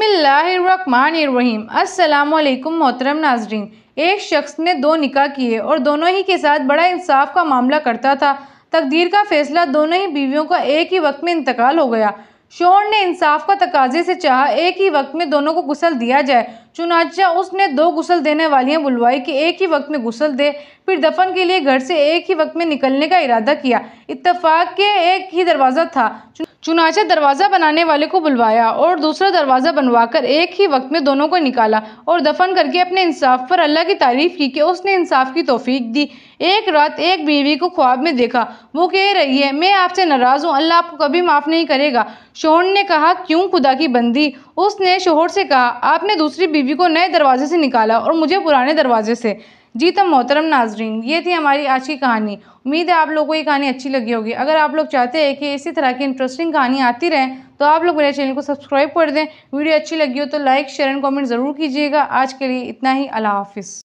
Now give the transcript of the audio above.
बिसमीम असलकम मोहतरम नाजरीन एक शख्स ने दो निकाह किए और दोनों ही के साथ बड़ा इंसाफ का मामला करता था तकदीर का फैसला दोनों ही बीवियों का एक ही वक्त में इंतकाल हो गया शोर ने इंसाफ का तकाजे से चाहा एक ही वक्त में दोनों को गुसल दिया जाए चुनाचा उसने दो गुसल देने वालियाँ बुलवाई कि एक ही वक्त में गुसल दे फिर दफन के लिए घर से एक ही वक्त में निकलने का इरादा किया इतफाक के एक ही दरवाज़ा था चुनाचा दरवाज़ा बनाने वाले को बुलवाया और दूसरा दरवाज़ा बनवाकर एक ही वक्त में दोनों को निकाला और दफन करके अपने इंसाफ पर अल्लाह की तारीफ की कि उसने इंसाफ की तोफीक दी एक रात एक बीवी को ख्वाब में देखा वो कह रही है मैं आपसे नाराज़ हूँ अल्लाह आपको कभी माफ़ नहीं करेगा शोहर ने कहा क्यों खुदा की बंदी उसने शोहर से कहा आपने दूसरी बीवी को नए दरवाजे से निकाला और मुझे पुराने दरवाजे से जी तो मोहतरम नाजरीन ये थी हमारी आज की कहानी उम्मीद है आप लोगों को ये कहानी अच्छी लगी होगी अगर आप लोग चाहते हैं कि इसी तरह की इंटरेस्टिंग कहानी आती रहें तो आप लोग मेरे चैनल को सब्सक्राइब कर दें वीडियो अच्छी लगी हो तो लाइक शेयर एंड कमेंट ज़रूर कीजिएगा आज के लिए इतना ही अला हाफ़